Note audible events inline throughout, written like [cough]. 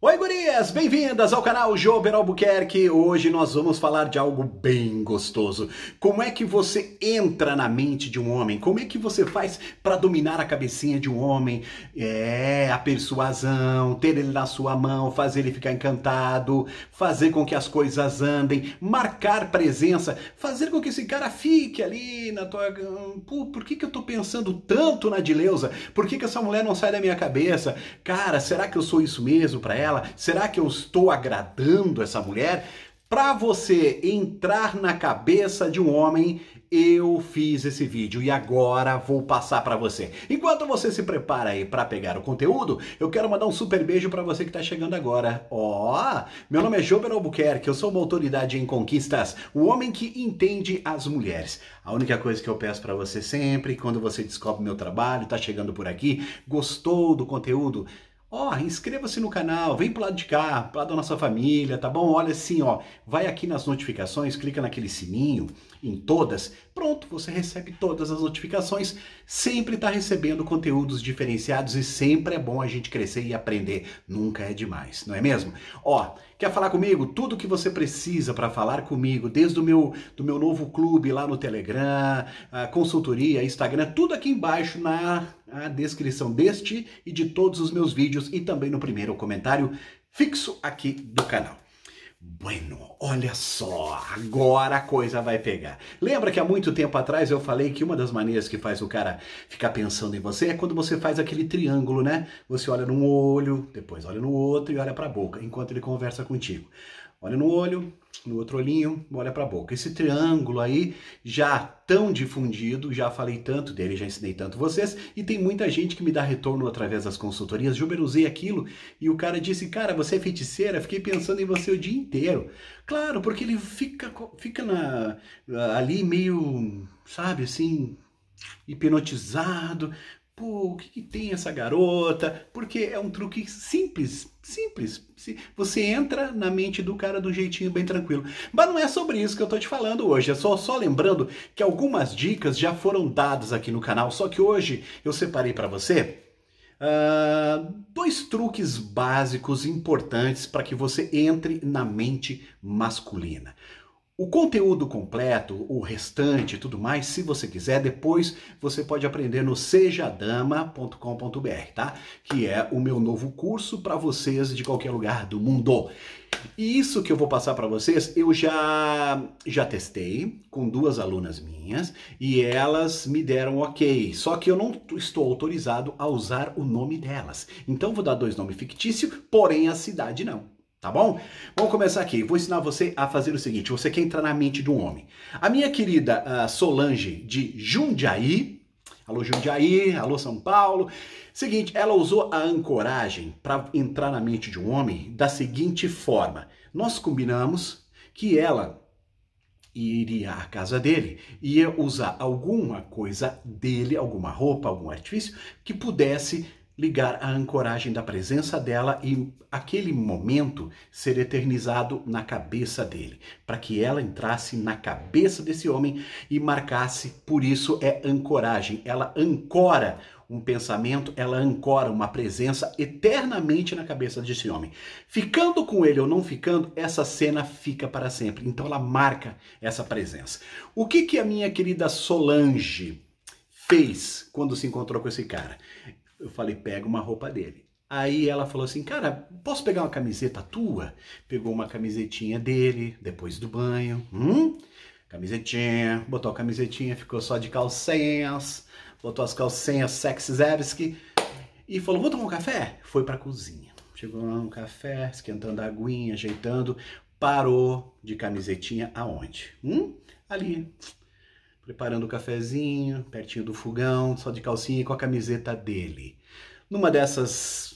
Oi gurias, bem-vindas ao canal Jober Albuquerque. Hoje nós vamos falar de algo bem gostoso. Como é que você entra na mente de um homem? Como é que você faz para dominar a cabecinha de um homem? É, a persuasão, ter ele na sua mão, fazer ele ficar encantado, fazer com que as coisas andem, marcar presença, fazer com que esse cara fique ali na tua... Hum, pô, por que que eu tô pensando tanto na Dileuza? Por que que essa mulher não sai da minha cabeça? Cara, será que eu sou isso mesmo para ela? ela? Será que eu estou agradando essa mulher? Para você entrar na cabeça de um homem, eu fiz esse vídeo e agora vou passar para você. Enquanto você se prepara aí para pegar o conteúdo, eu quero mandar um super beijo para você que está chegando agora. Ó, oh, meu nome é Jober Albuquerque, eu sou uma autoridade em conquistas, o homem que entende as mulheres. A única coisa que eu peço para você sempre, quando você descobre meu trabalho, está chegando por aqui, gostou do conteúdo, Ó, oh, inscreva-se no canal, vem pro lado de cá, pro lado da nossa família, tá bom? Olha assim, ó, vai aqui nas notificações, clica naquele sininho, em todas, pronto, você recebe todas as notificações, sempre tá recebendo conteúdos diferenciados e sempre é bom a gente crescer e aprender, nunca é demais, não é mesmo? Ó, oh, Quer falar comigo? Tudo que você precisa para falar comigo, desde o meu, do meu novo clube lá no Telegram, a consultoria, Instagram, tudo aqui embaixo na, na descrição deste e de todos os meus vídeos e também no primeiro comentário fixo aqui do canal. Bueno, olha só, agora a coisa vai pegar. Lembra que há muito tempo atrás eu falei que uma das maneiras que faz o cara ficar pensando em você é quando você faz aquele triângulo, né? Você olha num olho, depois olha no outro e olha para a boca enquanto ele conversa contigo. Olha no olho, no outro olhinho, olha para a boca. Esse triângulo aí já tão difundido, já falei tanto dele, já ensinei tanto vocês, e tem muita gente que me dá retorno através das consultorias. Júber, usei aquilo e o cara disse: Cara, você é feiticeira? Fiquei pensando em você o dia inteiro. Claro, porque ele fica, fica na, ah, ali meio, sabe assim, hipnotizado, pô, o que, que, tem essa garota? Porque é um truque simples, simples. Você entra na mente do cara do jeitinho bem tranquilo. Mas não é sobre isso que eu tô te falando hoje. É só, só lembrando que algumas dicas já foram dadas aqui no canal, só que hoje eu separei para você. Uh, dois truques básicos importantes para que você entre na mente masculina. O conteúdo completo, o restante e tudo mais, se você quiser, depois você pode aprender no sejadama.com.br, tá? Que é o meu novo curso para vocês de qualquer lugar do mundo. E isso que eu vou passar para vocês, eu já já testei com duas alunas minhas e elas me deram OK. Só que eu não estou autorizado a usar o nome delas. Então vou dar dois nomes fictícios, porém a cidade não tá bom? Vamos começar aqui. Vou ensinar você a fazer o seguinte: você quer entrar na mente de um homem. A minha querida uh, Solange de Jundiaí, alô Jundiaí, alô São Paulo. Seguinte, ela usou a ancoragem para entrar na mente de um homem da seguinte forma: nós combinamos que ela iria à casa dele, ia usar alguma coisa dele, alguma roupa, algum artifício que pudesse ligar a ancoragem da presença dela e aquele momento ser eternizado na cabeça dele, para que ela entrasse na cabeça desse homem e marcasse. Por isso é ancoragem, ela ancora um pensamento, ela ancora uma presença eternamente na cabeça desse homem. Ficando com ele ou não ficando, essa cena fica para sempre. Então ela marca essa presença. O que que a minha querida Solange fez quando se encontrou com esse cara? Eu falei, pega uma roupa dele. Aí ela falou assim, cara, posso pegar uma camiseta tua? Pegou uma camisetinha dele, depois do banho. Hum? Camisetinha, botou a camisetinha, ficou só de calcinhas, botou as calcinhas sexy zebski e falou, vou tomar um café? Foi pra cozinha. Chegou lá no café, esquentando a aguinha, ajeitando, parou de camisetinha aonde? Hum? Ali, preparando o um cafezinho, pertinho do fogão, só de calcinha e com a camiseta dele. Numa dessas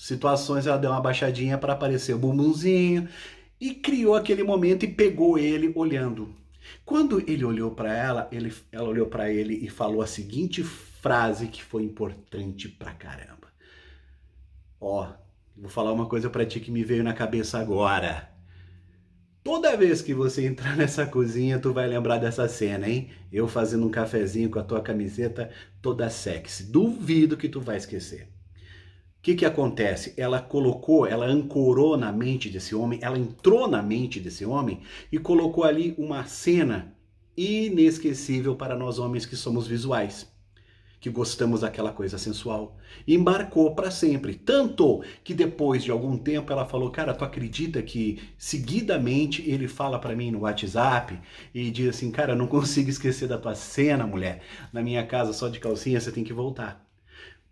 situações, ela deu uma baixadinha para aparecer o bumbumzinho e criou aquele momento e pegou ele olhando. Quando ele olhou para ela, ele, ela olhou para ele e falou a seguinte frase que foi importante pra caramba. Ó, vou falar uma coisa para ti que me veio na cabeça agora. Toda vez que você entrar [laughs] nessa cozinha, tu vai lembrar dessa cena, hein? Eu fazendo um cafezinho com a tua camiseta toda sexy. Duvido que tu vai esquecer. O que, que acontece? Ela colocou, ela ancorou na mente desse homem, ela entrou na mente desse homem e colocou ali uma cena inesquecível para nós homens que somos visuais que gostamos daquela coisa sensual. E marcou para sempre. Tanto que depois de algum tempo ela falou: Cara, tu acredita que seguidamente ele fala para mim no WhatsApp e diz assim: Cara, não consigo esquecer da tua cena, mulher. Na minha casa só de calcinha você tem que voltar.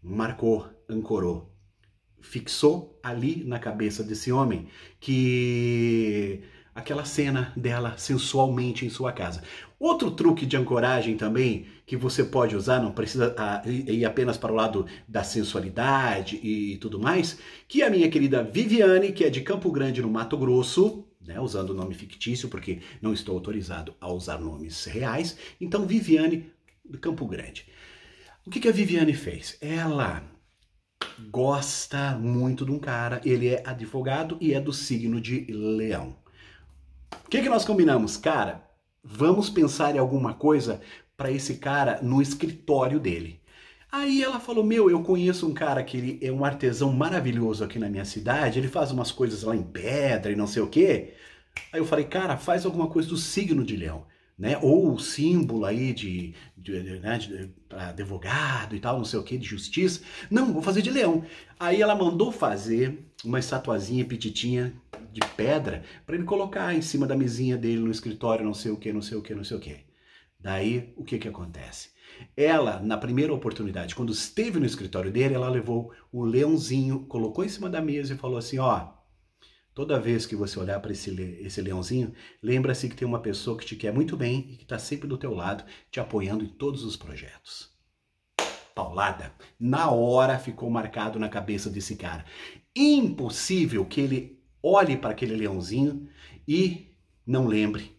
Marcou, ancorou. Fixou ali na cabeça desse homem que aquela cena dela sensualmente em sua casa. Outro truque de ancoragem também que você pode usar, não precisa ir ah, apenas para o lado da sensualidade e tudo mais, que a minha querida Viviane, que é de Campo Grande, no Mato Grosso, né, usando o nome fictício, porque não estou autorizado a usar nomes reais, então Viviane do Campo Grande. O que, que a Viviane fez? Ela gosta muito de um cara, ele é advogado e é do signo de leão. O que, que nós combinamos? Cara, vamos pensar em alguma coisa para esse cara no escritório dele. Aí ela falou: Meu, eu conheço um cara que ele é um artesão maravilhoso aqui na minha cidade, ele faz umas coisas lá em pedra e não sei o quê. Aí eu falei: Cara, faz alguma coisa do signo de leão. Né? Ou o símbolo aí de, de, de, né? de advogado e tal, não sei o que, de justiça. Não, vou fazer de leão. Aí ela mandou fazer uma estatuazinha petitinha de pedra para ele colocar em cima da mesinha dele no escritório, não sei o que, não sei o que, não sei o que. Daí, o que que acontece? Ela, na primeira oportunidade, quando esteve no escritório dele, ela levou o leãozinho, colocou em cima da mesa e falou assim: ó, toda vez que você olhar para esse, esse leãozinho, lembra-se que tem uma pessoa que te quer muito bem e que está sempre do teu lado, te apoiando em todos os projetos. Paulada. Na hora ficou marcado na cabeça desse cara. Impossível que ele olhe para aquele leãozinho e não lembre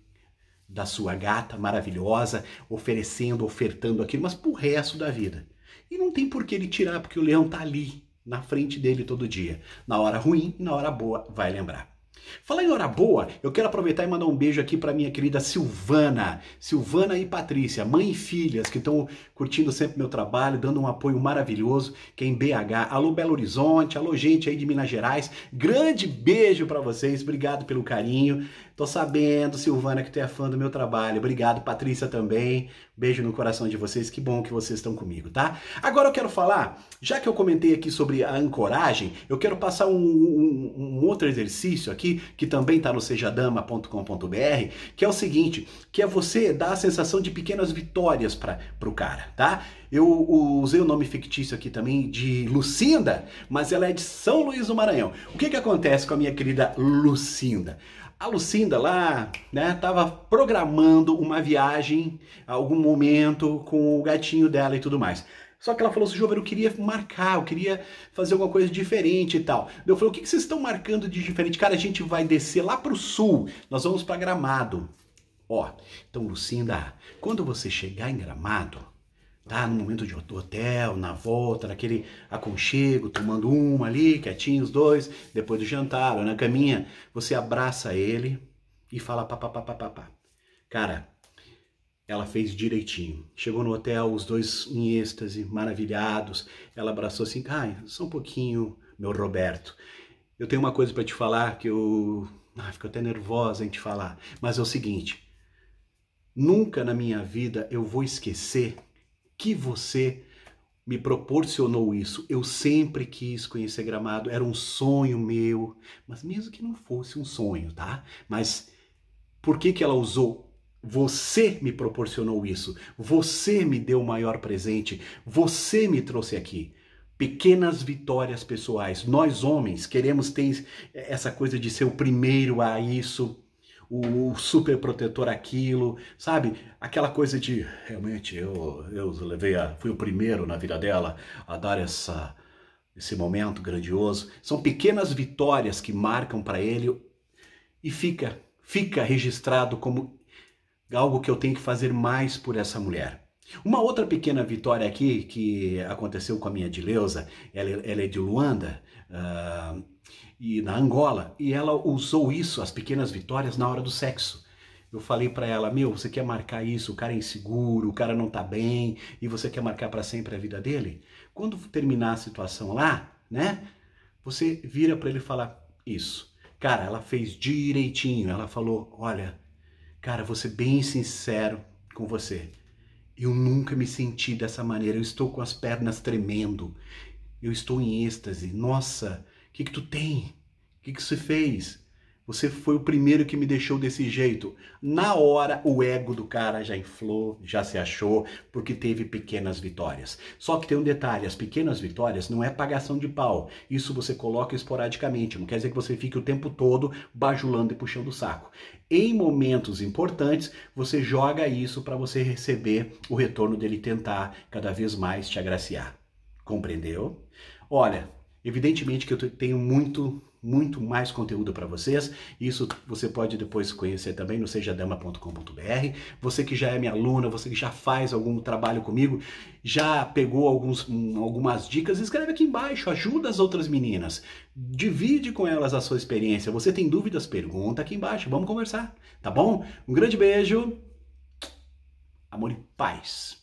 da sua gata maravilhosa oferecendo, ofertando aquilo, mas pro resto da vida. E não tem por que ele tirar, porque o leão tá ali, na frente dele todo dia. Na hora ruim e na hora boa, vai lembrar. Falar em hora boa, eu quero aproveitar e mandar um beijo aqui para minha querida Silvana, Silvana e Patrícia, mãe e filhas que estão curtindo sempre meu trabalho, dando um apoio maravilhoso, que é em BH. Alô Belo Horizonte, alô gente aí de Minas Gerais. Grande beijo para vocês, obrigado pelo carinho. Tô sabendo, Silvana, que tu é fã do meu trabalho. Obrigado, Patrícia também. Beijo no coração de vocês. Que bom que vocês estão comigo, tá? Agora eu quero falar, já que eu comentei aqui sobre a ancoragem, eu quero passar um, um, um outro exercício aqui, que também tá no sejadama.com.br, que é o seguinte, que é você dar a sensação de pequenas vitórias para pro cara, tá? Eu usei o nome fictício aqui também de Lucinda, mas ela é de São Luís do Maranhão. O que, que acontece com a minha querida Lucinda? A Lucinda lá, né, tava programando uma viagem, algum momento com o gatinho dela e tudo mais. Só que ela falou assim, Jovem, eu queria marcar, eu queria fazer alguma coisa diferente e tal. Eu falei, o que, que vocês estão marcando de diferente? Cara, a gente vai descer lá pro sul, nós vamos para Gramado. Ó, então Lucinda, quando você chegar em Gramado, tá? No momento de hotel, na volta, naquele aconchego, tomando uma ali, quietinhos dois, depois do jantar, ou na caminha, você abraça ele e fala papapá. pá, pá, Cara, ela fez direitinho. Chegou no hotel, os dois em êxtase, maravilhados. Ela abraçou assim, ai, só um pouquinho, meu Roberto. Eu tenho uma coisa para te falar que eu... Ai, fico até nervosa em te falar. Mas é o seguinte, nunca na minha vida eu vou esquecer que você me proporcionou isso. Eu sempre quis conhecer Gramado, era um sonho meu, mas mesmo que não fosse um sonho, tá? Mas por que que ela usou você me proporcionou isso. Você me deu o maior presente. Você me trouxe aqui. Pequenas vitórias pessoais. Nós homens queremos ter essa coisa de ser o primeiro a isso, o, o super protetor aquilo, sabe? Aquela coisa de realmente eu, eu levei a. fui o primeiro na vida dela a dar essa, esse momento grandioso. São pequenas vitórias que marcam para ele e fica, fica registrado como algo que eu tenho que fazer mais por essa mulher. Uma outra pequena vitória aqui que aconteceu com a minha Dileuza, ela, ela é de Luanda. Uh, e na Angola, e ela usou isso, as pequenas vitórias, na hora do sexo. Eu falei para ela, meu, você quer marcar isso, o cara é inseguro, o cara não tá bem, e você quer marcar para sempre a vida dele? Quando terminar a situação lá, né? Você vira para ele falar isso. Cara, ela fez direitinho. Ela falou: "Olha, cara, vou ser bem sincero com você. Eu nunca me senti dessa maneira. Eu estou com as pernas tremendo. Eu estou em êxtase. Nossa, que, que tu tem? O que, que você fez? Você foi o primeiro que me deixou desse jeito. Na hora, o ego do cara já inflou, já se achou, porque teve pequenas vitórias. Só que tem um detalhe: as pequenas vitórias não é pagação de pau. Isso você coloca esporadicamente. Não quer dizer que você fique o tempo todo bajulando e puxando o saco. Em momentos importantes, você joga isso para você receber o retorno dele tentar cada vez mais te agraciar. Compreendeu? Olha, Evidentemente que eu tenho muito, muito mais conteúdo para vocês. Isso você pode depois conhecer também no sejadama.com.br. Você que já é minha aluna, você que já faz algum trabalho comigo, já pegou alguns, hum, algumas dicas, escreve aqui embaixo, ajuda as outras meninas. Divide com elas a sua experiência. Você tem dúvidas? Pergunta aqui embaixo, vamos conversar, tá bom? Um grande beijo. Amor e paz.